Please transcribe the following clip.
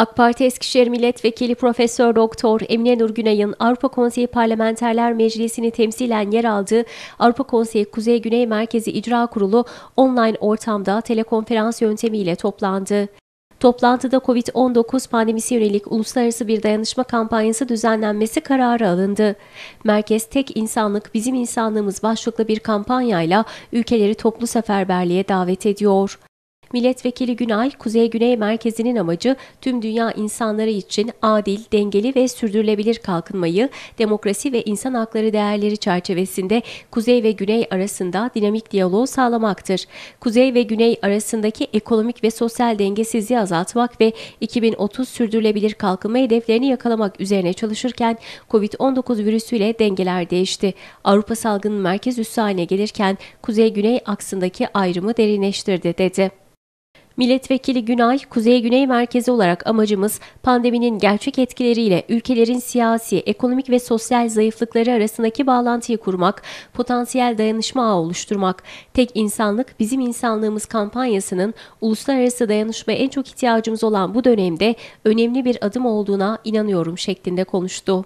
AK Parti Eskişehir Milletvekili Profesör Doktor Emine Nurgünay'ın Avrupa Konseyi Parlamenterler Meclisi'ni temsilen yer aldığı Avrupa Konseyi Kuzey Güney Merkezi İcra Kurulu online ortamda telekonferans yöntemiyle toplandı. Toplantıda COVID-19 pandemisi yönelik uluslararası bir dayanışma kampanyası düzenlenmesi kararı alındı. Merkez Tek İnsanlık Bizim İnsanlığımız başlıklı bir kampanyayla ülkeleri toplu seferberliğe davet ediyor. Milletvekili Günay, Kuzey Güney Merkezi'nin amacı tüm dünya insanları için adil, dengeli ve sürdürülebilir kalkınmayı, demokrasi ve insan hakları değerleri çerçevesinde Kuzey ve Güney arasında dinamik diyaloğu sağlamaktır. Kuzey ve Güney arasındaki ekonomik ve sosyal dengesizliği azaltmak ve 2030 sürdürülebilir kalkınma hedeflerini yakalamak üzerine çalışırken COVID-19 virüsüyle dengeler değişti. Avrupa salgının merkez üssü haline gelirken Kuzey-Güney aksındaki ayrımı derinleştirdi dedi. Milletvekili Günay, Kuzey Güney Merkezi olarak amacımız pandeminin gerçek etkileriyle ülkelerin siyasi, ekonomik ve sosyal zayıflıkları arasındaki bağlantıyı kurmak, potansiyel dayanışma ağı oluşturmak, tek insanlık bizim insanlığımız kampanyasının uluslararası dayanışmaya en çok ihtiyacımız olan bu dönemde önemli bir adım olduğuna inanıyorum şeklinde konuştu.